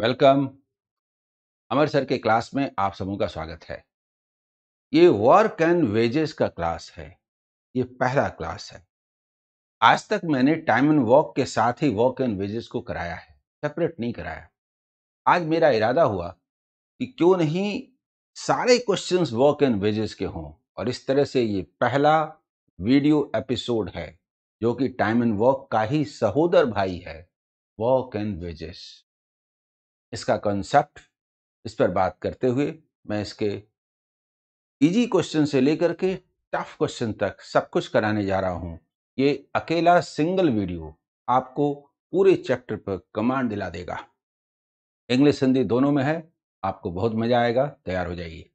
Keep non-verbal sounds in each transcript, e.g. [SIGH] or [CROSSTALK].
Welcome Amar sir के class में आप सबों का स्वागत है ये वर्क एंड वेजेस का क्लास है ये पहला क्लास है आज तक मैंने टाइम एंड वर्क के साथ ही वर्क एंड वेजेस को कराया है सेपरेट नहीं कराया आज मेरा इरादा हुआ कि क्यों नहीं सारे क्वेश्चंस वर्क एंड वेजेस के हों और इस तरह से ये पहला वीडियो एपिसोड है जो कि टाइम एंड वर्क का ही सहोदर भाई है वर्क एंड वेजेस इसका कॉन्सेप्ट इस पर बात करते हुए मैं इसके इजी क्वेश्चन से लेकर के टफ क्वेश्चन तक सब कुछ कराने जा रहा हूँ ये अकेला सिंगल वीडियो आपको पूरे चैप्टर पर कमांड दिला देगा इंग्लिश हिंदी दोनों में है आपको बहुत मजा आएगा तैयार हो जाइए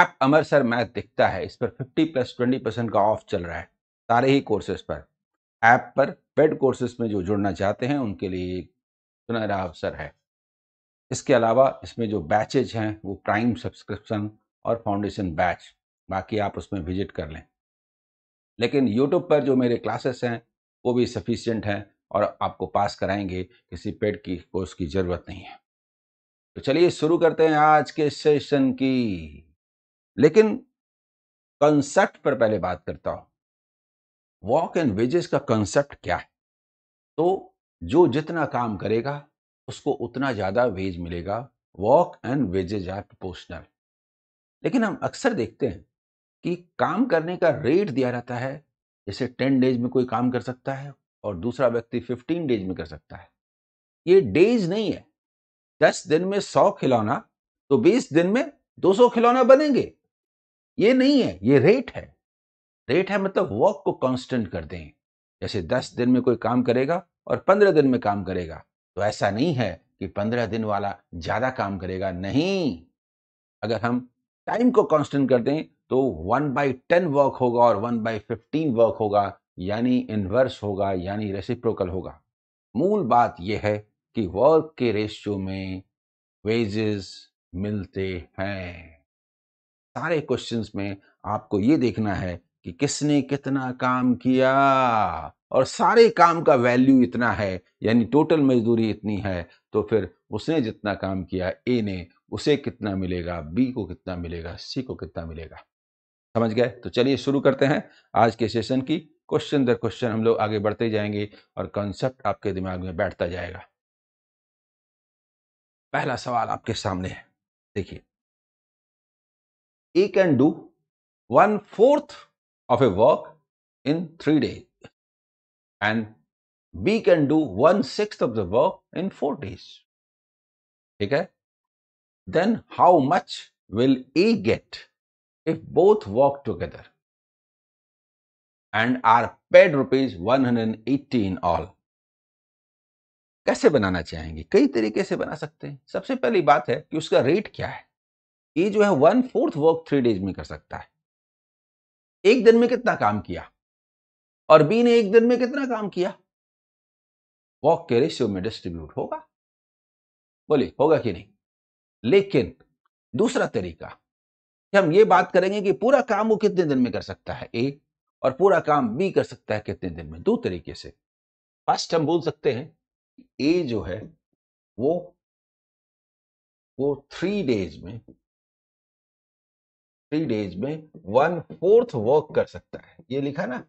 ऐप अमर सर मैथ दिखता है इस पर 50 प्लस 20 परसेंट का ऑफ चल रहा है सारे ही कोर्सेज पर ऐप पर पेड कोर्सेज में जो जुड़ना चाहते हैं उनके लिए सुनहरा अवसर है इसके अलावा इसमें जो बैचेज हैं वो प्राइम सब्सक्रिप्शन और फाउंडेशन बैच बाकी आप उसमें विजिट कर लें लेकिन यूट्यूब पर जो मेरे क्लासेस हैं वो भी सफिशियंट हैं और आपको पास कराएंगे किसी पेड की कोर्स की ज़रूरत नहीं है तो चलिए शुरू करते हैं आज के सेशन की लेकिन कंसेप्ट पर पहले बात करता हूँ वॉक एंड वेजेस का कंसेप्ट क्या है तो जो जितना काम करेगा उसको उतना ज़्यादा वेज मिलेगा work and wages are proportional लेकिन हम अक्सर देखते हैं कि काम करने का रेट दिया रहता है जैसे टेन डेज में कोई काम कर सकता है और दूसरा व्यक्ति फिफ्टीन डेज में कर सकता है ये डेज नहीं है दस दिन में सौ खिलौना तो बीस दिन में दो सौ खिलौना बनेंगे ये नहीं है ये रेट है रेट है मतलब वॉक को कांस्टेंट कर दें जैसे दस दिन में कोई काम करेगा और पंद्रह दिन में काम करेगा तो ऐसा नहीं है कि पंद्रह दिन वाला ज्यादा काम करेगा नहीं अगर हम टाइम को कांस्टेंट कर दें तो वन बाई टेन वर्क होगा और वन बाई फिफ्टीन वर्क होगा यानी इन्वर्स होगा यानी रेसिप्रोकल होगा मूल बात यह है कि वर्क के रेशियो में वेजेस मिलते हैं सारे क्वेश्चंस में आपको ये देखना है कि किसने कितना काम किया और सारे काम का वैल्यू इतना है यानी टोटल मजदूरी इतनी है तो फिर उसने जितना काम किया ए ने उसे कितना मिलेगा बी को कितना मिलेगा सी को कितना मिलेगा समझ गए तो चलिए शुरू करते हैं आज के सेशन की क्वेश्चन दर क्वेश्चन हम लोग आगे बढ़ते जाएंगे और कॉन्सेप्ट आपके दिमाग में बैठता जाएगा पहला सवाल आपके सामने है देखिए A can do one fourth of a work in three days and B can do one sixth of the work in four days. ठीक है then how much A get if both work together and are paid rupees in all कैसे बनाना चाहेंगे कई तरीके से बना सकते हैं सबसे पहली बात है कि उसका रेट क्या है ये जो है one fourth work three days में कर सकता है एक दिन में कितना काम किया और बी ने एक दिन में कितना काम किया वॉक के रेशियो में डिस्ट्रीब्यूट होगा बोले होगा कि नहीं लेकिन दूसरा तरीका कि हम ये बात करेंगे कि पूरा काम वो कितने दिन में कर सकता है ए और पूरा काम बी कर सकता है कितने दिन में दो तरीके से फर्स्ट हम बोल सकते हैं ए जो है वो वो थ्री डेज में थ्री डेज में वन फोर्थ वर्क कर सकता है ये लिखा ना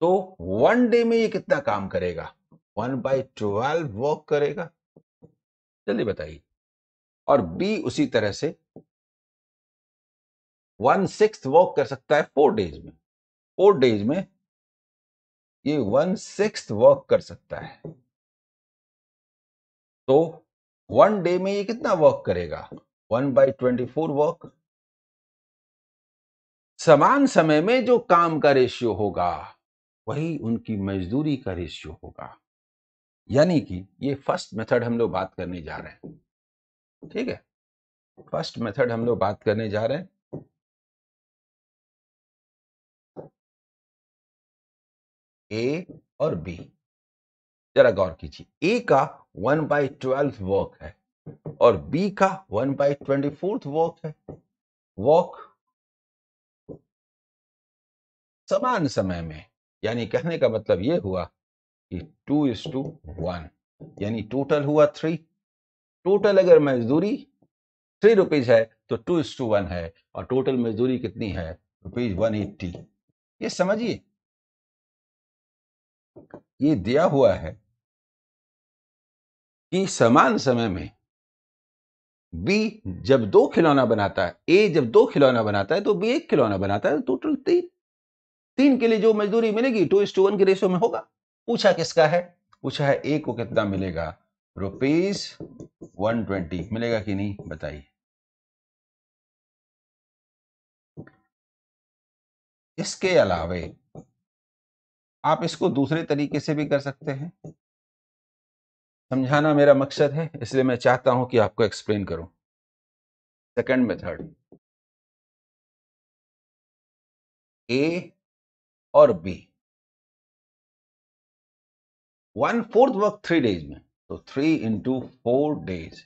तो वन डे में ये कितना काम करेगा वन बाई ट्वेल्व वर्क करेगा जल्दी बताइए और बी उसी तरह से वन सिक्स वर्क कर सकता है फोर डेज में फोर डेज में ये वन सिक्स वर्क कर सकता है तो वन डे में ये कितना वर्क करेगा one by twenty four work समान समय में जो काम का रेशियो होगा वही उनकी मजदूरी का रेशियो होगा यानी कि ये फर्स्ट मेथड हम लोग बात करने जा रहे हैं ठीक है फर्स्ट मेथड हम लोग बात करने जा रहे हैं ए और बी जरा गौर कीजिए ए का वन बाई ट्वेल्थ वर्क है और बी का one by twenty fourth work है वर्क समान समय में यानी कहने का मतलब ये हुआ कि टू इज टू वन यानी टोटल हुआ थ्री टोटल अगर मजदूरी थ्री रुपीज है तो टू इज टू वन है और टोटल मजदूरी कितनी है रुपीज वन एट्टी ये समझिए ये दिया हुआ है कि समान समय में बी जब दो खिलौना बनाता है ए जब दो खिलौना बनाता है तो बी एक खिलौना बनाता है तो टोटल तीन तीन के लिए जो मजदूरी मिलेगी टू इस टू वन के रेशियो में होगा पूछा किसका है पूछा है ए को कितना मिलेगा रुपीज वन ट्वेंटी मिलेगा कि नहीं बताइए इसके अलावे आप इसको दूसरे तरीके से भी कर सकते हैं समझाना मेरा मकसद है इसलिए मैं चाहता हूं कि आपको एक्सप्लेन करूं सेकंड मेथड ए और B one fourth work three days में तो थ्री इंटू फोर डेज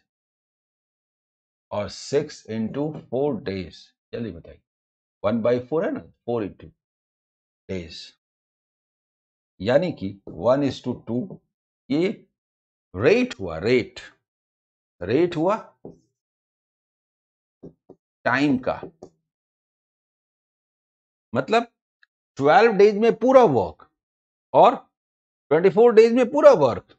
और सिक्स इंटू फोर डेज जल्दी बताइए वन बाई फोर है ना फोर इंटू डेज यानी कि वन इज टू टू ये रेट हुआ रेट रेट हुआ टाइम का मतलब ट्वेल्व डेज में पूरा वर्क और ट्वेंटी फोर डेज में पूरा वर्क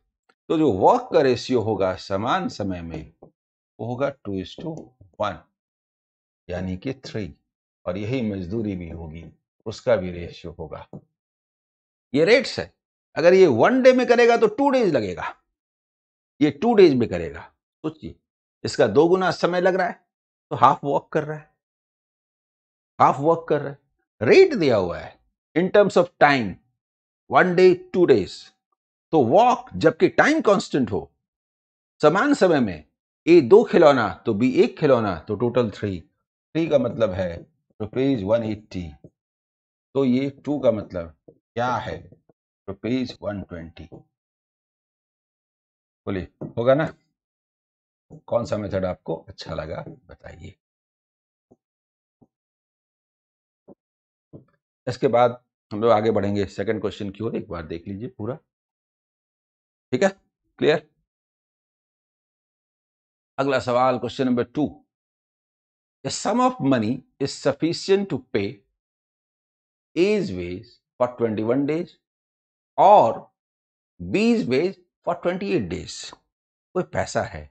तो जो वर्क का रेशियो होगा समान समय में वो होगा टू इज टू वन यानी कि थ्री और यही मजदूरी भी होगी उसका भी रेशियो होगा ये रेट्स है अगर ये वन डे में करेगा तो टू डेज लगेगा ये टू डेज में करेगा सोचिए इसका दो गुना समय लग रहा है तो हाफ वॉक कर रहा है हाफ वॉक कर रहा है रेट दिया हुआ है in terms of time one day two days तो वॉक जबकि टाइम कांस्टेंट हो समान समय में ए दो खिलौना तो बी एक खिलौना तो टोटल थ्री थ्री का मतलब है रुपीज वन एट्टी तो ये टू का मतलब क्या है रुपीज वन ट्वेंटी बोलिए होगा ना कौन सा मेथड आपको अच्छा लगा बताइए इसके बाद हम लोग आगे बढ़ेंगे सेकंड क्वेश्चन की ओर एक बार देख लीजिए पूरा ठीक है क्लियर अगला सवाल question number two sum of money is sufficient to pay A's wage for twenty one days और B's wage for twenty eight days कोई पैसा है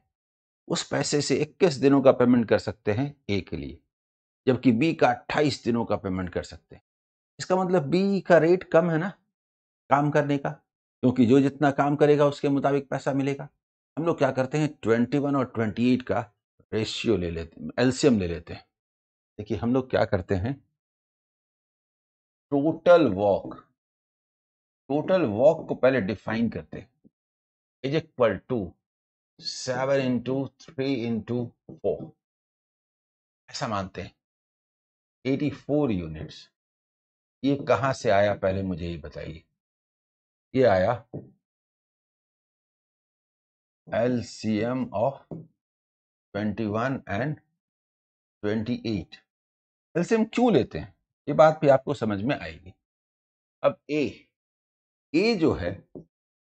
उस पैसे से इक्कीस दिनों का पेमेंट कर सकते हैं ए के लिए जबकि बी का अट्ठाईस दिनों का पेमेंट कर सकते हैं इसका मतलब बी का रेट कम है ना काम करने का क्योंकि जो जितना काम करेगा उसके मुताबिक पैसा मिलेगा हम लोग क्या करते हैं ट्वेंटी वन और ट्वेंटी एट का रेशियो ले लेते हैं एल्शियम ले लेते हैं देखिए हम लोग क्या करते हैं टोटल वॉक टोटल वॉक को पहले डिफाइन करते हैं is equal to seven into three into four ऐसा मानते हैं एटी फोर यूनिट्स ये कहां से आया पहले मुझे ये बताइए ये आया L C M of twenty one and twenty eight L C M क्यों लेते हैं ये बात भी आपको समझ में आएगी अब ए ए जो है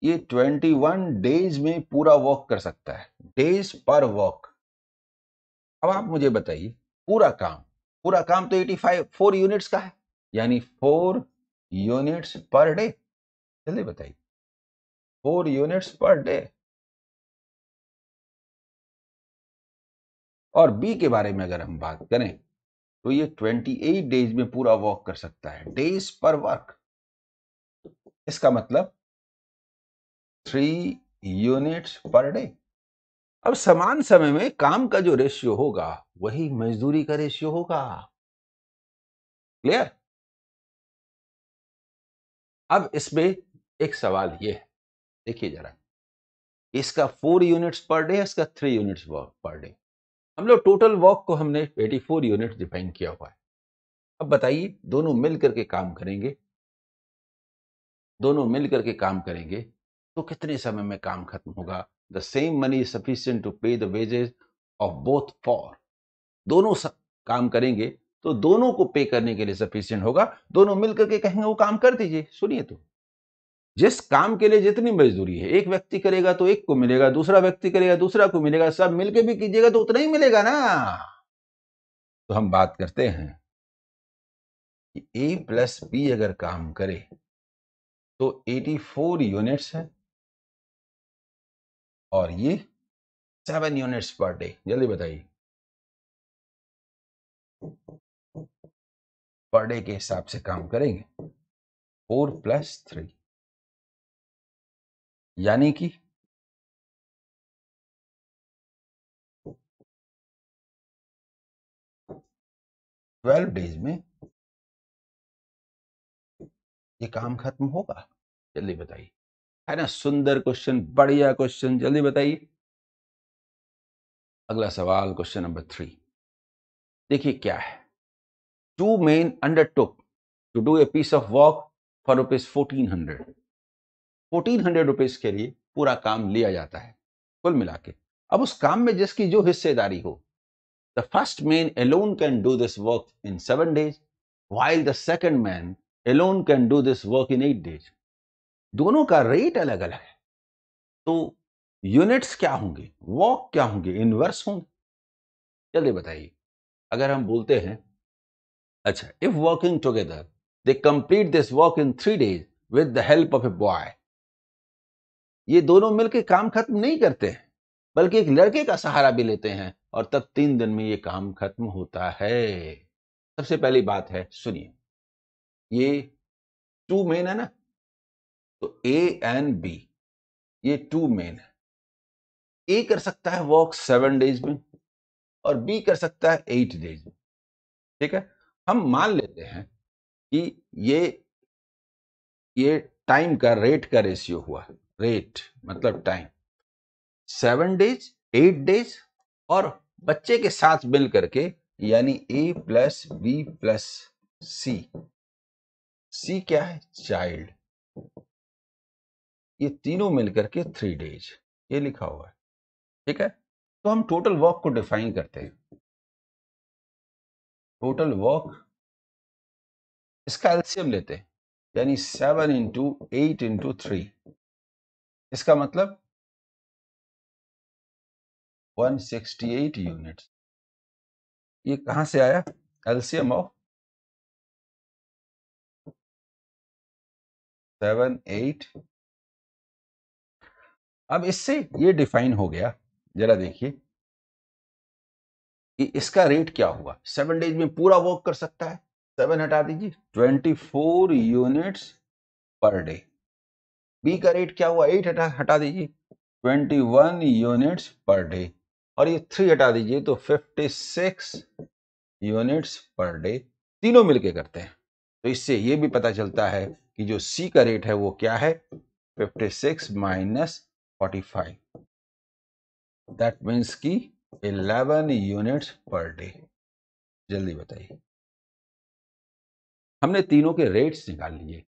ये ट्वेंटी वन डेज में पूरा वॉक कर सकता है डेज पर वॉक अब आप मुझे बताइए पूरा काम पूरा काम तो एटी फाइव फोर यूनिट्स का है यानी फोर यूनिट्स पर डे जल्दी बताइए फोर यूनिट्स पर डे और बी के बारे में अगर हम बात करें तो ये 28 डेज में पूरा वॉक कर सकता है डेज पर वर्क इसका मतलब थ्री यूनिट्स पर डे अब समान समय में काम का जो रेशियो होगा वही मजदूरी का रेशियो होगा क्लियर अब इसमें एक सवाल ये है देखिए जरा इसका फोर यूनिट्स पर डे इसका three units work per day हम लोग टोटल वॉक को हमने एटी फोर यूनिट डिफाइन किया हुआ है अब बताइए दोनों मिल करके काम करेंगे दोनों मिल करके काम करेंगे तो कितने समय में काम खत्म होगा the same money sufficient to pay the wages of both for दोनों काम करेंगे तो दोनों को पे करने के लिए सफिशियंट होगा दोनों मिलकर के कहेंगे वो काम कर दीजिए सुनिए तो जिस काम के लिए जितनी मजदूरी है एक व्यक्ति करेगा तो एक को मिलेगा दूसरा व्यक्ति करेगा दूसरा को मिलेगा सब मिलके भी कीजिएगा तो उतना ही मिलेगा ना तो हम बात करते हैं कि ए प्लस बी अगर काम करे तो 84 यूनिट्स है और ये सेवन यूनिट्स पर डे जल्दी बताइए पर डे के हिसाब से काम करेंगे फोर प्लस थ्री यानी कि ट्वेल्व डेज में ये काम खत्म होगा जल्दी बताइए है ना सुंदर क्वेश्चन बढ़िया क्वेश्चन जल्दी बताइए अगला सवाल क्वेश्चन नंबर थ्री देखिए क्या है two men undertook to do a piece of work for rupees fourteen hundred fourteen hundred rupees के लिए पूरा काम लिया जाता है कुल मिला के अब उस काम में जिसकी जो हिस्सेदारी हो the first man alone can do this work in seven days while the second man alone can do this work in eight days दोनों का रेट अलग अलग है तो यूनिट्स क्या होंगे वर्क क्या होंगे इनवर्स होंगे जल्दी बताइए अगर हम बोलते हैं अच्छा if working together they complete this work in three days with the help of a boy ये दोनों मिलकर काम खत्म नहीं करते हैं बल्कि एक लड़के का सहारा भी लेते हैं और तब तीन दिन में ये काम खत्म होता है सबसे पहली बात है सुनिए ये टू मेन है ना तो ए एंड बी ये टू मेन है ए कर सकता है वर्क सेवन डेज में और बी कर सकता है एट डेज में ठीक है हम मान लेते हैं कि ये ये टाइम का रेट का रेशियो हुआ रेट मतलब time seven days eight days और बच्चे के साथ मिल करके यानी A plus B plus C C क्या है चाइल्ड ये तीनों मिलकर के थ्री डेज ये लिखा हुआ है ठीक है तो हम टोटल वर्क को डिफाइन करते हैं टोटल वर्क इसका एल्सियम लेते हैं यानी seven into eight into three इसका मतलब 168 यूनिट्स ये कहां से आया एल्सियम ऑफ सेवन एट अब इससे ये डिफाइन हो गया जरा देखिए कि इसका रेट क्या होगा सेवन डेज में पूरा वर्क कर सकता है सेवन हटा दीजिए twenty four units per day B का रेट क्या हुआ एट हटा हटा दीजिए twenty one units per day और ये थ्री हटा दीजिए तो fifty six units per day तीनों मिलके करते हैं तो इससे ये भी पता चलता है कि जो सी का रेट है वो क्या है fifty six minus forty five that means की इलेवन यूनिट्स पर डे जल्दी बताइए हमने तीनों के रेट्स निकाल लिए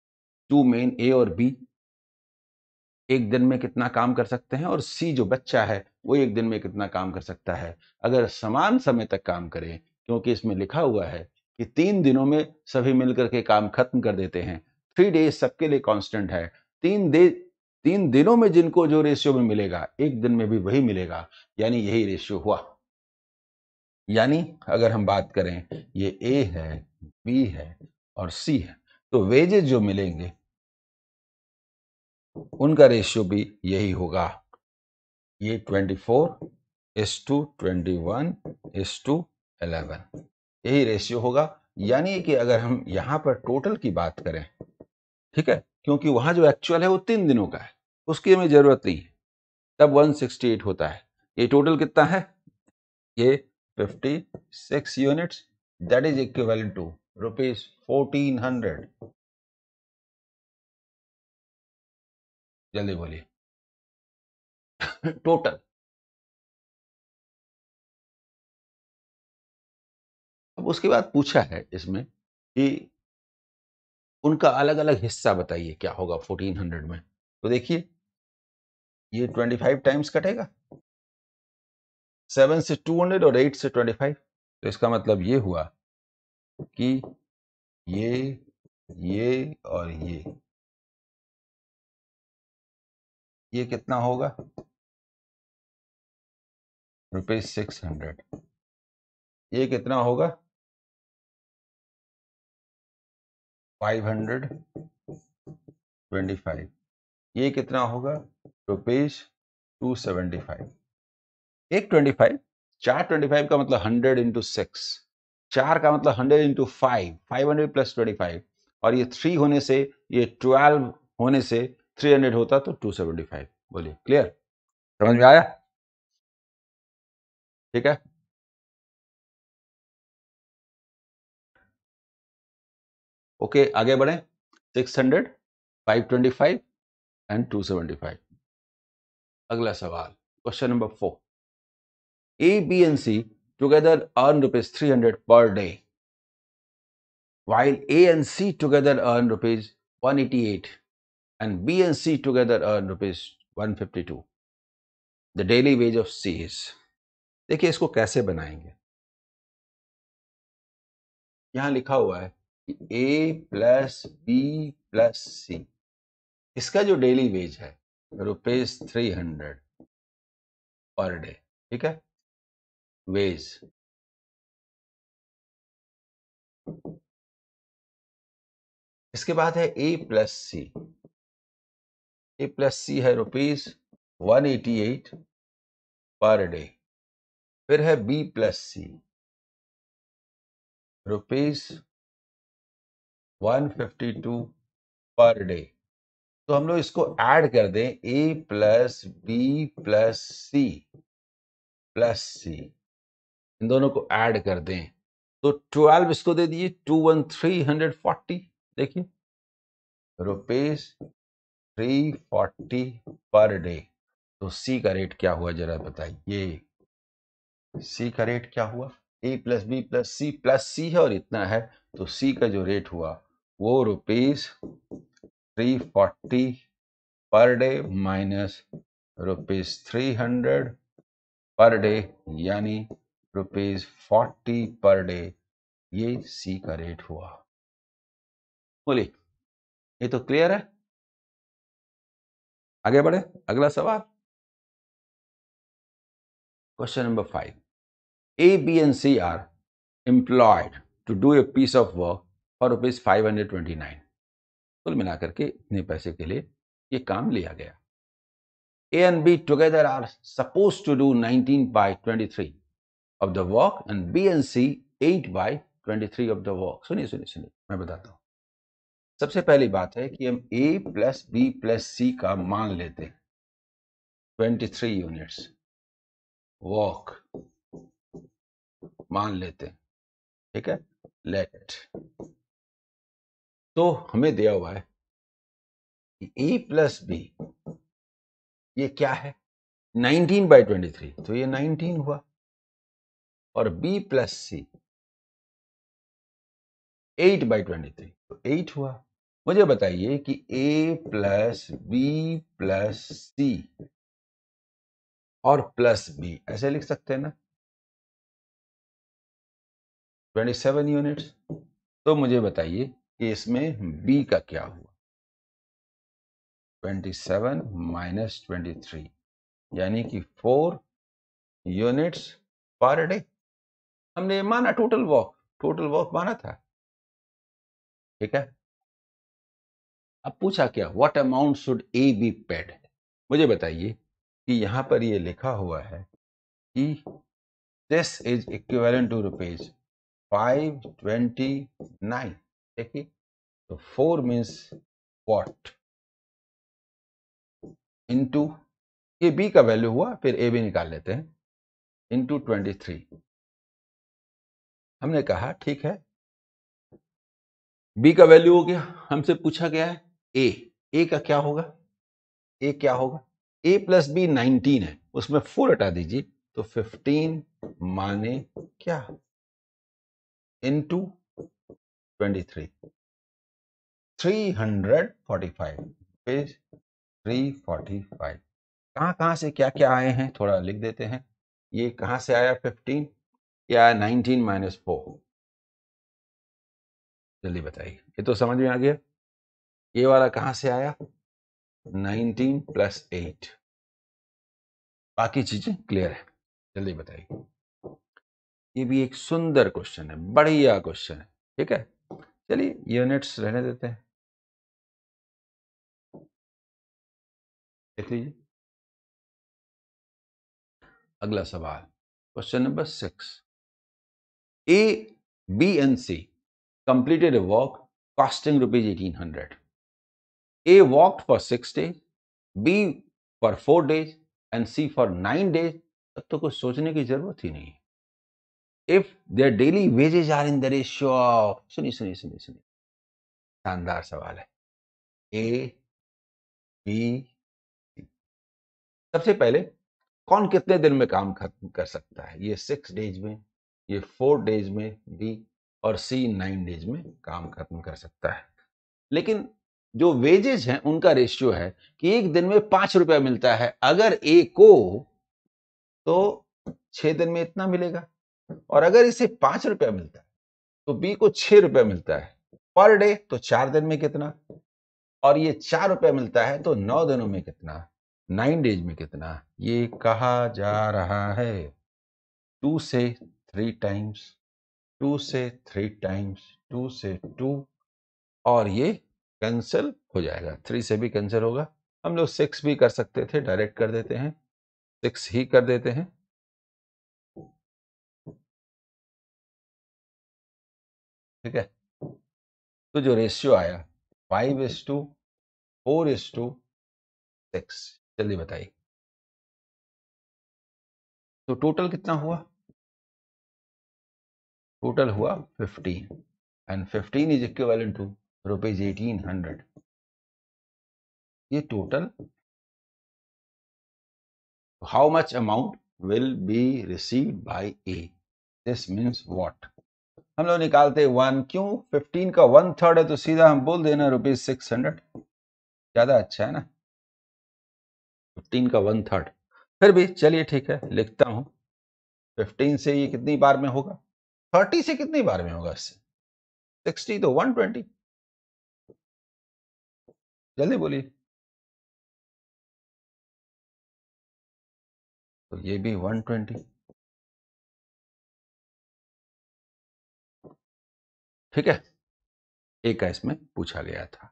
टू मेन ए और बी एक दिन में कितना काम कर सकते हैं और सी जो बच्चा है वो एक दिन में कितना काम कर सकता है अगर समान समय तक काम करें क्योंकि इसमें लिखा हुआ है कि तीन दिनों में सभी मिलकर के काम खत्म कर देते हैं थ्री डेज सबके लिए कांस्टेंट है तीन डे तीन दिनों में जिनको जो रेशियो में मिलेगा एक दिन में भी वही मिलेगा यानी यही रेशियो हुआ यानी अगर हम बात करें ये ए है बी है और सी है तो वेजेज जो मिलेंगे उनका रेशियो भी यही होगा ये twenty four is to twenty one is to eleven यही रेशियो होगा यानी कि अगर हम यहां पर टोटल की बात करें ठीक है क्योंकि वहाँ जो एक्चुअल है वो तीन दिनों का है उसकी हमें ज़रूरत नहीं है तब 168 होता है ये टोटल कितना है ये 56 six units that is equal to rupees fourteen hundred जल्दी बोलिए टोटल [LAUGHS] अब उसके बाद पूछा है इसमें कि उनका अलग अलग हिस्सा बताइए क्या होगा 1400 में तो देखिए ये 25 टाइम्स कटेगा 7 से 200 और 8 से 25 तो इसका मतलब ये हुआ कि ये ये और ये ये कितना होगा रुपीज सिक्स हंड्रेड ये कितना होगा फाइव हंड्रेड ट्वेंटी फाइव ये कितना होगा रुपीज टू सेवेंटी फाइव एक ट्वेंटी फाइव चार ट्वेंटी फाइव का मतलब हंड्रेड इंटू सिक्स चार का मतलब hundred into five five hundred plus twenty five और ये थ्री होने से ये ट्वेल्व होने से थ्री हंड्रेड होता तो टू सेवेंटी फाइव बोलिए क्लियर समझ में आया ठीक है ओके okay, आगे बढ़े six hundred five twenty five and two seventy five अगला सवाल question number four A B and C together earn rupees three hundred per day while A and C together earn rupees one eighty eight and B and C together earn rupees one fifty two the daily wage of C is देखिए इसको कैसे बनाएंगे यहां लिखा हुआ है A plus B plus C इसका जो डेली वेज है rupees three hundred per day ठीक है वेज इसके बाद है A plus C A plus C है rupees one eighty eight per day फिर है बी प्लस सी रुपीज 152 पर डे तो हम लोग इसको ऐड कर दें A plus B plus C plus C इन दोनों को ऐड कर दें तो 12 इसको दे दीजिए two one three hundred forty देखिए rupees three forty per day तो सी का रेट क्या हुआ जरा बताइए सी का रेट क्या हुआ A plus B plus C plus C है और इतना है तो सी का जो रेट हुआ वो rupees three forty per day minus rupees three hundred per day यानी रुपीज फोर्टी पर डे ये सी का रेट हुआ बोलिए ये तो क्लियर है आगे बढ़े अगला सवाल question number five A B and C are employed to do a piece of work और rupees five hundred twenty nine कुल मिलाकर के इतने पैसे के लिए ये काम लिया गया A and B together are suppose to do nineteen by twenty three of the work and B and C eight by twenty three of the work सुनिए सुनिए सुनिए मैं बताता हूँ सबसे पहली बात है कि हम A plus B plus C का मान लेते हैं ट्वेंटी थ्री यूनिट्स वॉक मान लेते हैं ठीक है लेट तो हमें दिया हुआ है ए प्लस बी ये क्या है 19 बाई ट्वेंटी तो ये 19 हुआ और b plus C eight by twenty three तो एट हुआ मुझे बताइए कि a plus B plus C और प्लस b ऐसे लिख सकते हैं ना 27 यूनिट्स तो मुझे बताइए केस में बी का क्या हुआ twenty seven minus twenty three यानी कि फोर यूनिट्स पर डे हमने माना टोटल वॉक टोटल वॉक माना था ठीक है अब पूछा क्या what amount should A be paid मुझे बताइए कि यहां पर ये लिखा हुआ है कि this is equivalent to rupees five twenty nine देखिए तो फोर मीन्स वॉट इंटू ये बी का वैल्यू हुआ फिर ए भी निकाल लेते हैं इंटू ट्वेंटी थ्री हमने कहा ठीक है बी का वैल्यू हो गया हमसे पूछा गया है ए ए का क्या होगा ए क्या होगा ए प्लस बी नाइनटीन है उसमें फोर हटा दीजिए तो फिफ्टीन माने क्या इंटू 23 345 पेज 345 कहाँ कहाँ से क्या क्या आए हैं थोड़ा लिख देते हैं ये कहा से आया 15 या आया 19 माइनस फोर जल्दी बताइए ये तो समझ में आ गया ये वाला कहां से आया 19 प्लस एट बाकी चीजें क्लियर है जल्दी बताइए ये भी एक सुंदर क्वेश्चन है बढ़िया क्वेश्चन है ठीक है चलिए यूनिट्स रहने देते हैं देख लीजिए अगला सवाल question number six A B and C completed a work costing rupees eighteen hundred A work for six days B for four days and C for nine days तब तो कुछ सोचने की जरूरत ही नहीं है if their daily wages are in the ratio of सुनिए सुनिए सुनिए सुनिए शानदार सवाल है ए बी सी सबसे पहले कौन कितने दिन में काम खत्म कर सकता है ये सिक्स डेज में ये फोर डेज में बी और सी नाइन डेज में काम खत्म कर सकता है लेकिन जो वेजेज हैं उनका रेशियो है कि एक दिन में पांच रुपया मिलता है अगर ए को तो छह दिन में इतना मिलेगा और अगर इसे पांच रुपया मिलता है तो बी को छह रुपया मिलता है पर डे तो चार दिन में कितना और ये चार रुपया मिलता है तो नौ दिनों में कितना नाइन डेज में कितना ये कहा जा रहा है टू से थ्री टाइम्स टू से थ्री टाइम्स टू से टू और ये कैंसिल हो जाएगा थ्री से भी कैंसिल होगा हम लोग सिक्स भी कर सकते थे डायरेक्ट कर देते हैं सिक्स ही कर देते हैं ठीक है तो जो रेशियो आया five is to four is to six जल्दी बताइए तो टोटल कितना हुआ टोटल हुआ fifteen and fifteen is equal to rupees eighteen hundred ये total how much amount will be receive by A this means what हम लोग निकालते वन क्यों फिफ्टीन का वन थर्ड है तो सीधा हम बोल देना रुपीज सिक्स हंड्रेड ज़्यादा अच्छा है ना फिफ्टीन का वन थर्ड फिर भी चलिए ठीक है लिखता हूं फिफ्टीन से ये कितनी बार में होगा थर्टी से कितनी बार में होगा इससे सिक्सटी तो वन ट्वेंटी जल्दी बोलिए तो ये भी वन ट्वेंटी ठीक है एक इसमें पूछा गया था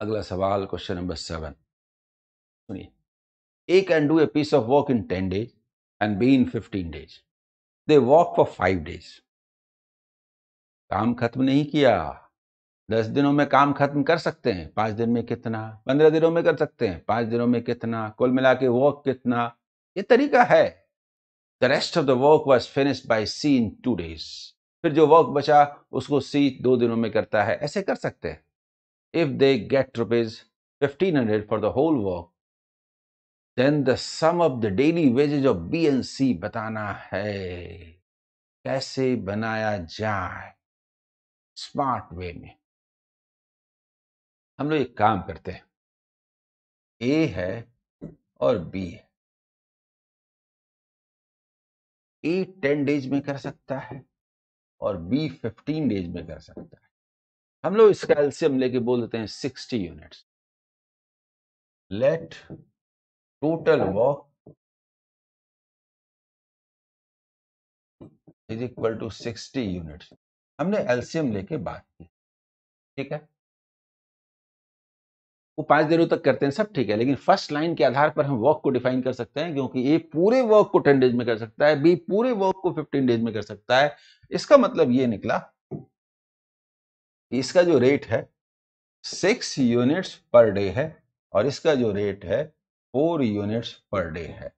अगला सवाल क्वेश्चन नंबर सेवन सुनिए A can do a piece of work in ten days and B in fifteen days they work for five days काम खत्म नहीं किया दस दिनों में काम खत्म कर सकते हैं पांच दिन में कितना पंद्रह दिनों में कर सकते हैं पांच दिनों में कितना कुल मिला के वर्क कितना ये तरीका है the rest of the work was finish by C in two days फिर जो वर्क बचा उसको सी दो दिनों में करता है ऐसे कर सकते हैं if they get rupees fifteen hundred for the whole work then the sum of the daily wages of B and C बताना है कैसे बनाया जाए स्मार्ट वे में हम लोग एक काम करते हैं ए है और बी है ए टेन डेज में कर सकता है और बी फिफ्टीन डेज में कर सकता है हम लोग इस कैल्शियम लेके बोल देते हैं sixty units let total work is equal to sixty units हमने एल्शियम लेके बात की ठीक है वो पांच दिनों तक करते हैं सब ठीक है लेकिन फर्स्ट लाइन के आधार पर हम वर्क को डिफाइन कर सकते हैं क्योंकि ए पूरे वर्क को टेन डेज में कर सकता है बी पूरे वर्क को फिफ्टीन डेज में कर सकता है इसका मतलब ये निकला इसका जो रेट है सिक्स यूनिट्स पर डे है और इसका जो रेट है फोर यूनिट्स पर डे है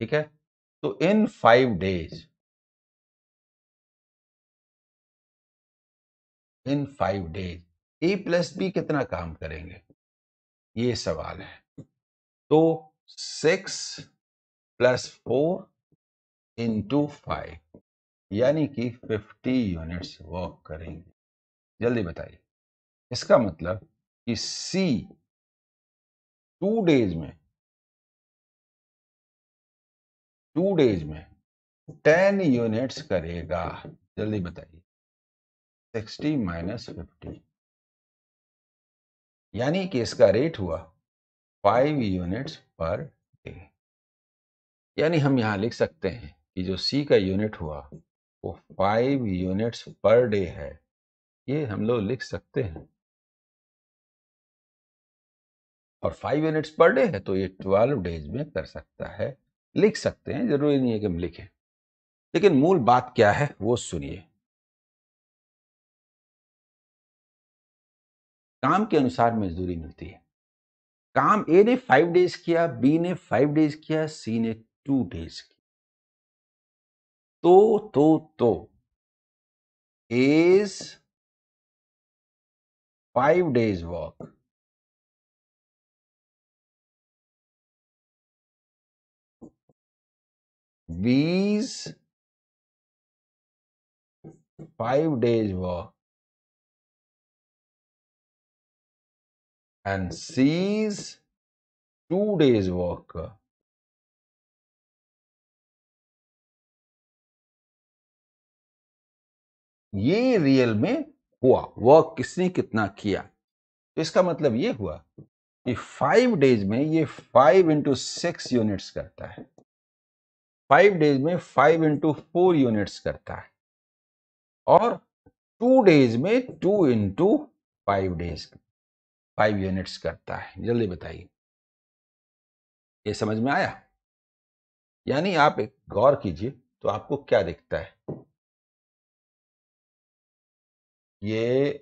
ठीक है तो in five days in five days A plus B कितना काम करेंगे ये सवाल है तो six plus four into five यानी कि फिफ्टी यूनिट्स वर्क करेंगे जल्दी बताइए इसका मतलब कि सी टू डेज में टू डेज में टेन यूनिट्स करेगा जल्दी बताइए सिक्सटी माइनस फिफ्टी यानी कि इसका रेट हुआ फाइव यूनिट्स पर डे यानी हम यहां लिख सकते हैं कि जो सी का यूनिट हुआ वो फाइव यूनिट्स पर डे है ये हम लोग लिख सकते हैं और फाइव यूनिट्स पर डे है तो ये ट्वेल्व डेज में कर सकता है लिख सकते हैं जरूरी नहीं है कि हम लिखें लेकिन मूल बात क्या है वो सुनिए काम के अनुसार मजदूरी मिलती है काम ए ने फाइव डेज किया बी ने फाइव डेज किया सी ने टू डेज किया तो तो तो A's five days work B's five days work and sees two days work. ये रियल में हुआ वर्क किसने कितना किया तो इसका मतलब ये हुआ कि फाइव डेज में ये फाइव इंटू सिक्स यूनिट्स करता है फाइव डेज में फाइव इंटू फोर यूनिट्स करता है और टू डेज में two into five days five units करता है जल्दी बताइए ये समझ में आया यानी आप एक गौर कीजिए तो आपको क्या दिखता है ये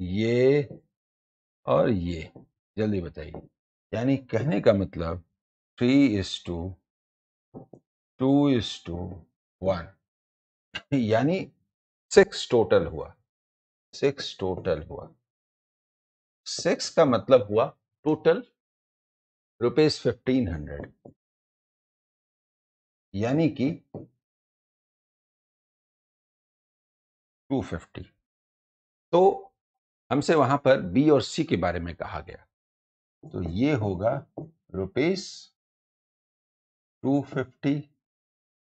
ये और ये जल्दी बताइए यानी कहने का मतलब three is to two is to one यानी सिक्स टोटल हुआ सिक्स टोटल हुआ सिक्स का मतलब हुआ टोटल रुपीज फिफ्टीन हंड्रेड यानी कि टू फिफ्टी तो हमसे वहां पर बी और सी के बारे में कहा गया तो ये होगा रुपीज टू फिफ्टी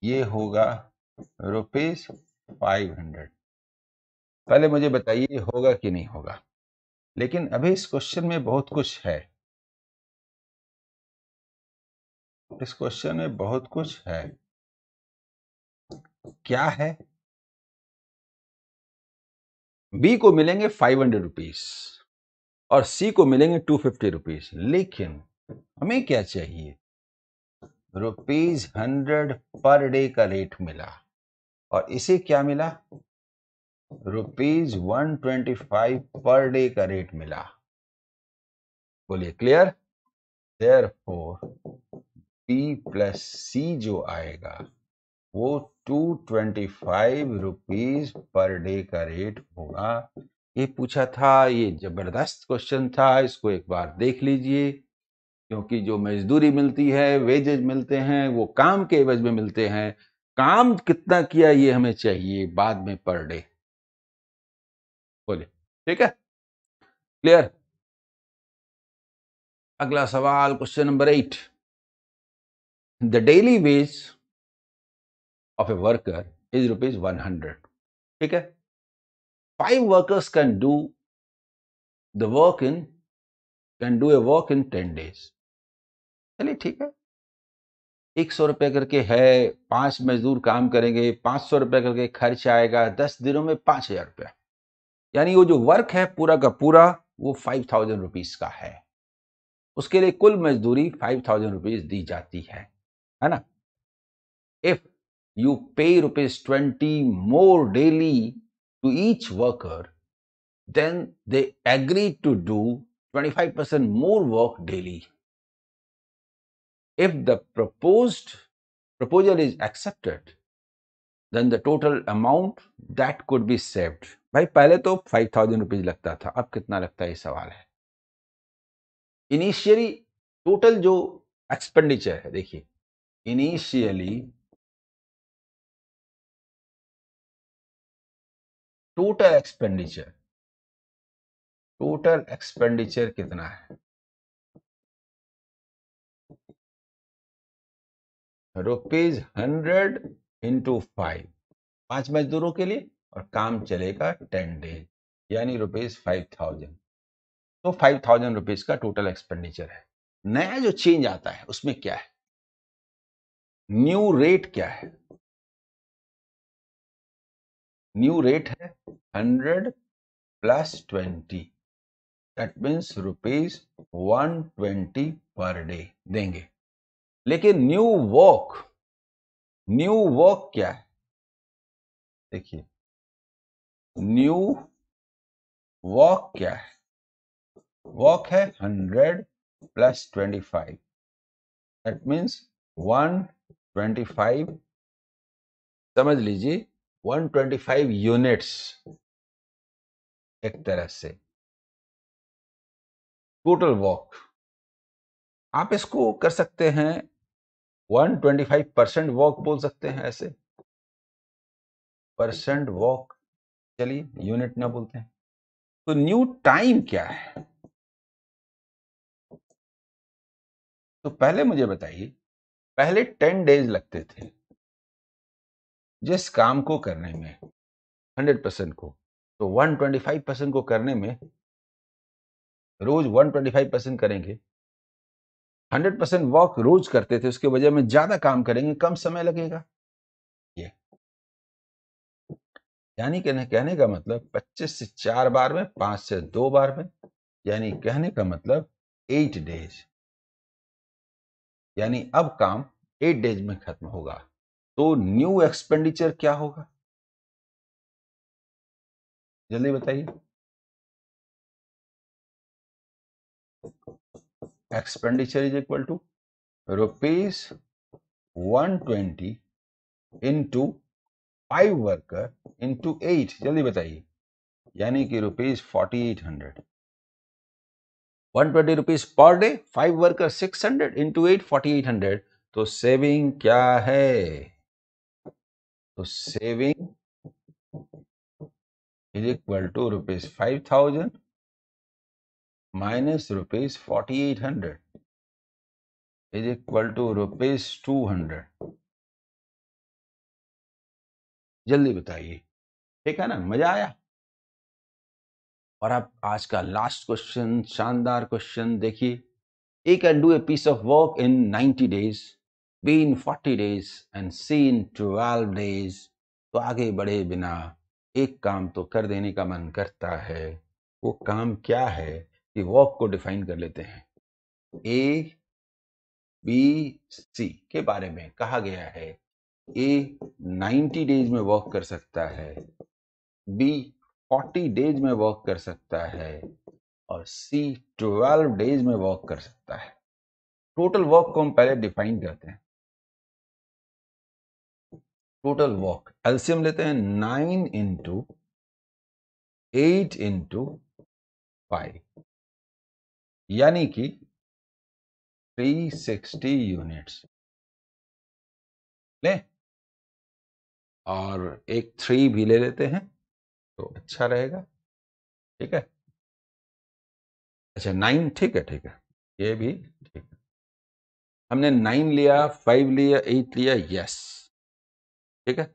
ये होगा रुपीज फाइव हंड्रेड पहले मुझे बताइए होगा कि नहीं होगा लेकिन अभी इस क्वेश्चन में बहुत कुछ है इस क्वेश्चन में बहुत कुछ है क्या है बी को मिलेंगे फाइव हंड्रेड रुपीज और सी को मिलेंगे टू फिफ्टी रुपीज लेकिन हमें क्या चाहिए रुपीज हंड्रेड पर डे का रेट मिला और इसे क्या मिला rupees one twenty five per day का रेट मिला बोलिए clear there for B plus C जो आएगा वो two twenty five rupees per day का रेट होगा ये पूछा था ये जबरदस्त क्वेश्चन था इसको एक बार देख लीजिए क्योंकि जो मजदूरी मिलती है वेजेज मिलते हैं वो काम के एवज में मिलते हैं काम कितना किया ये हमें चाहिए बाद में पर डे खोले ठीक है क्लियर अगला सवाल question number eight the daily wage of a worker is rupees one hundred ठीक है five workers can do the work in can do a work in ten days चलिए ठीक है एक सौ रुपये करके है पांच मजदूर काम करेंगे पांच सौ रुपये करके खर्च आएगा दस दिनों में पांच हजार रुपया यानी वो जो वर्क है पूरा का पूरा वो फाइव थाउजेंड रुपीज़ का है उसके लिए कुल मजदूरी फाइव थाउजेंड रुपीज़ दी जाती है है ना if you pay rupees twenty more daily to each worker then they agree to do twenty five percent more work daily if the propose proposal is accepted then the total amount that could be saved भाई पहले तो five thousand rupees लगता था अब कितना लगता है ये सवाल है इनिशियली टोटल जो एक्सपेंडिचर है देखिए initially total expenditure total expenditure कितना है रुपीज हंड्रेड इंटू फाइव पांच मजदूरों के लिए और काम चलेगा टेन डेज यानी रुपीज फाइव थाउजेंड तो फाइव थाउजेंड रुपीज का टोटल एक्सपेंडिचर है नया जो चेंज आता है उसमें क्या है न्यू रेट क्या है न्यू रेट है hundred plus twenty that means rupees one twenty per day देंगे लेकिन न्यू वर्क न्यू वर्क क्या है देखिए न्यू वॉक क्या है वॉक है hundred plus twenty five that means one twenty five समझ लीजिए वन ट्वेंटी फाइव यूनिट्स एक तरह से टोटल वॉक आप इसको कर सकते हैं 125 परसेंट वॉक बोल सकते हैं ऐसे परसेंट वॉक चलिए यूनिट ना बोलते हैं तो न्यू टाइम क्या है तो पहले मुझे बताइए पहले टेन डेज लगते थे जिस काम को करने में हंड्रेड परसेंट को तो वन ट्वेंटी फाइव परसेंट को करने में रोज वन ट्वेंटी फाइव परसेंट करेंगे हंड्रेड परसेंट वॉक रोज करते थे उसके वजह में ज्यादा काम करेंगे कम समय लगेगा यानी कहने कहने का मतलब 25 से चार बार में पांच से दो बार में यानी कहने का मतलब एट डेज यानी अब काम एट डेज में खत्म होगा तो न्यू एक्सपेंडिचर क्या होगा जल्दी बताइए expenditure is equal to rupees one twenty into five worker into eight जल्दी बताइए यानी कि rupees forty eight hundred one twenty rupees per day five worker six hundred into eight forty eight hundred तो saving क्या है तो saving is equal to rupees five thousand minus rupees forty eight hundred is equal to rupees two hundred जल्दी बताइए ठीक है ना मजा आया और अब आज का लास्ट क्वेश्चन शानदार क्वेश्चन देखिए he can do a piece of work in 90 days B in 40 days and C in 12 days तो आगे बढ़े बिना एक काम तो कर देने का मन करता है वो काम क्या है कि वर्क को डिफाइन कर लेते हैं ए बी सी के बारे में कहा गया है ए 90 डेज में वर्क कर सकता है बी 40 डेज में वर्क कर सकता है और सी 12 डेज में वर्क कर सकता है टोटल वर्क को हम पहले डिफाइन करते हैं टोटल वर्क एल्सियम लेते हैं nine into eight into five यानी कि 360 यूनिट्स ले और एक थ्री भी ले लेते हैं तो अच्छा रहेगा ठीक है अच्छा नाइन ठीक है ठीक है ये भी ठीक है हमने नाइन लिया फाइव लिया एट लिया यस ठीक है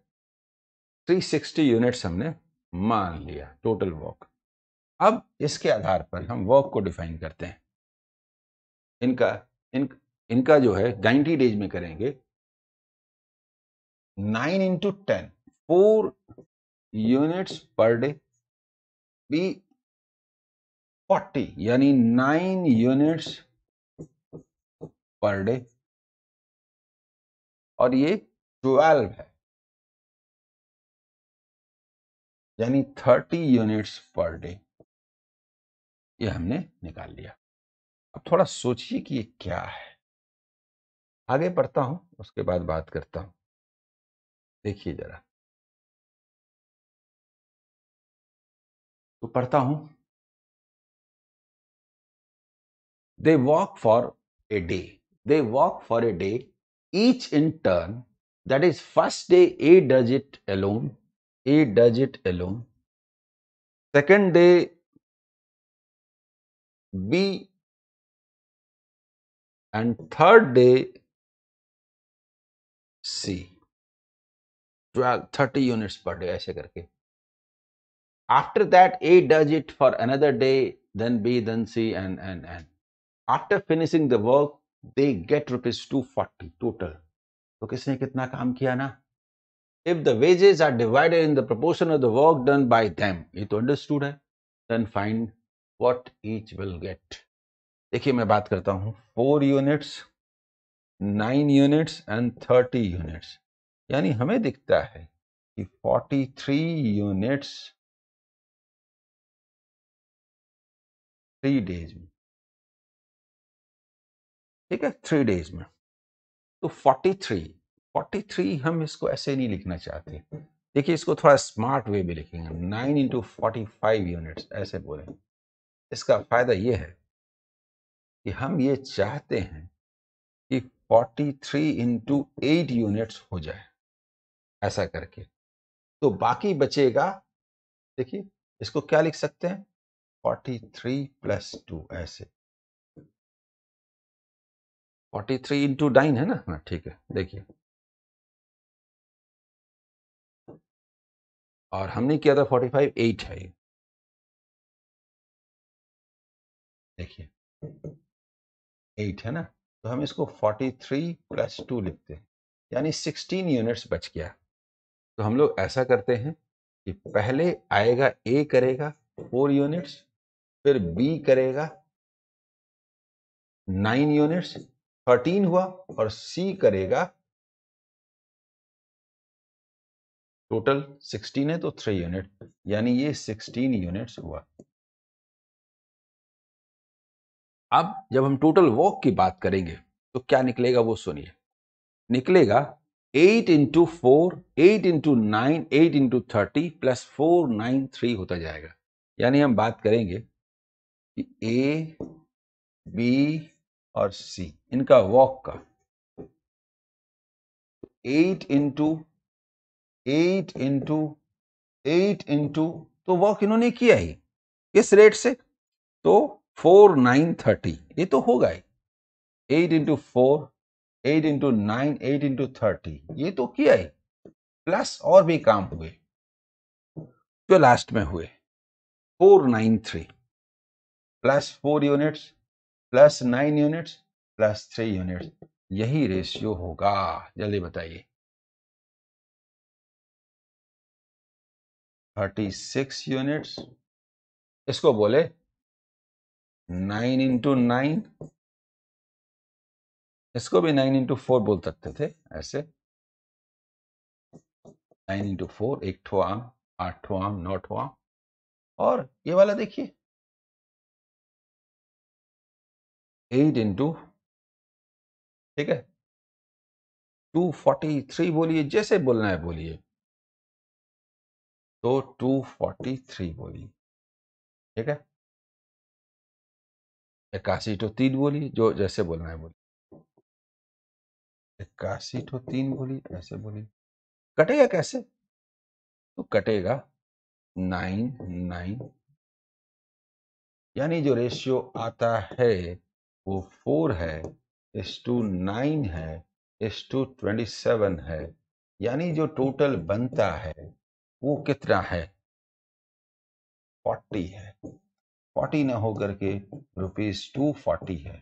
थ्री सिक्सटी यूनिट्स हमने मान लिया टोटल वर्क अब इसके आधार पर हम वर्क को डिफाइन करते हैं इनका इन इनका जो है नाइन्टी डेज में करेंगे nine into ten four units per day B forty यानी नाइन यूनिट्स पर डे और ये ट्वेल्व है यानी थर्टी यूनिट्स पर डे ये हमने निकाल लिया अब थोड़ा सोचिए कि ये क्या है आगे बढ़ता हूं उसके बाद बात करता हूं देखिए जरा तो पढ़ता हूं they work for a day they work for a day each in turn that is first day A does it alone A does it alone second day B and third day C thirty units per day ऐसे करके that A does it for another day then B then C c and and after finishing the work they get rupees two forty total तो किसने कितना काम किया ना if the wages are divided in the proportion of the work done by them ये तो understood है then find what each will get देखिए मैं बात करता हूँ four units nine units and thirty units यानी हमें दिखता है कि 43 यूनिट्स थ्री डेज में ठीक है थ्री डेज में तो 43 43 हम इसको ऐसे नहीं लिखना चाहते देखिए इसको थोड़ा स्मार्ट वे में लिखेंगे nine into forty five units ऐसे बोले इसका फायदा यह है कि हम ये चाहते हैं कि 43 इंटू एट यूनिट्स हो जाए ऐसा करके तो बाकी बचेगा देखिए इसको क्या लिख सकते हैं फोर्टी थ्री प्लस टू ऐसे फोर्टी थ्री इंटू नाइन है ना हाँ ठीक है देखिए और हमने किया था फोर्टी फाइव एट है ये देखिए एट है ना तो हम इसको फोर्टी थ्री प्लस टू लिखते हैं यानी सिक्सटीन यूनिट्स बच गया तो हम लोग ऐसा करते हैं कि पहले आएगा ए करेगा फोर यूनिट्स फिर बी करेगा नाइन यूनिट्स थर्टीन हुआ और सी करेगा टोटल सिक्सटीन है तो थ्री यूनिट यानी ये सिक्सटीन यूनिट्स हुआ अब जब हम टोटल वॉक की बात करेंगे तो क्या निकलेगा वो सुनिए निकलेगा eight into four eight into nine eight into thirty plus four nine three होता जाएगा यानी हम बात करेंगे कि ए बी और सी इनका वॉक का eight into eight into eight into तो वॉक इन्होंने किया ही किस रेट से तो फोर नाइन थर्टी ये तो होगा ही eight into four eight into nine eight into thirty ये तो किया ही प्लस और भी काम हुए जो लास्ट में हुए four nine three plus four units plus nine units plus three units यही रेशियो होगा जल्दी बताइए थर्टी सिक्स यूनिट्स इसको बोले नाइन इंटू नाइन इसको भी नाइन इंटू फोर बोल सकते थे ऐसे नाइन इंटू फोर एक ठो आम आठ ठो आम नौ ठो आम और ये वाला देखिए एट इंटू ठीक है टू फोर्टी थ्री बोलिए जैसे बोलना है बोलिए तो टू फोर्टी थ्री बोलिए ठीक है इक्यासी टू तीन बोलिए जो जैसे बोलना है बोलिए इक्यासी तो तीन बोली ऐसे बोली कटेगा कैसे तो कटेगा नाइन नाइन यानी जो रेशियो आता है वो फोर है एस टू नाइन है एस टू ट्वेंटी सेवन है यानी जो टोटल बनता है वो कितना है फोर्टी है फोर्टी ना होकर के रुपीज टू फोर्टी है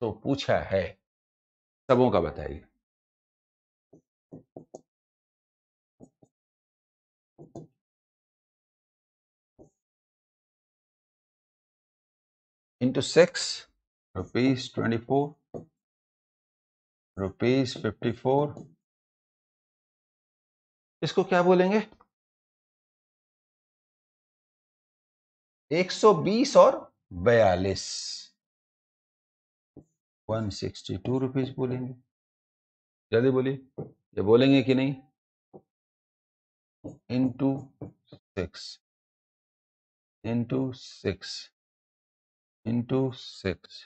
तो पूछा है सबों का बताइए into six rupees twenty four rupees fifty four इसको क्या बोलेंगे 120 और वन सिक्सटी टू रुपीज बोलेंगे जल्दी बोलिए ये बोलेंगे कि नहीं into six into six into six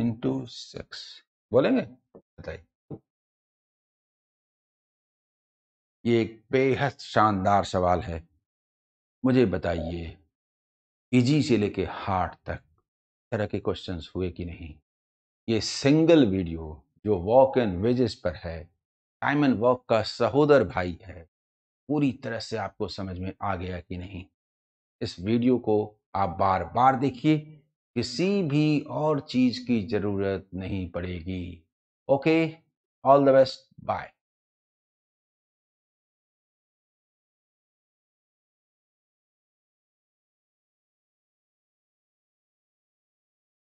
into six बोलेंगे बताइए ये एक बेहद शानदार सवाल है मुझे बताइए इजी से लेके हार्ट तक तरह के क्वेश्चंस हुए कि नहीं ये सिंगल वीडियो जो वॉक एंड वेजेस पर है टाइम एंड वॉक का सहोदर भाई है पूरी तरह से आपको समझ में आ गया कि नहीं इस वीडियो को आप बार बार देखिए किसी भी और चीज़ की ज़रूरत नहीं पड़ेगी okay all the best bye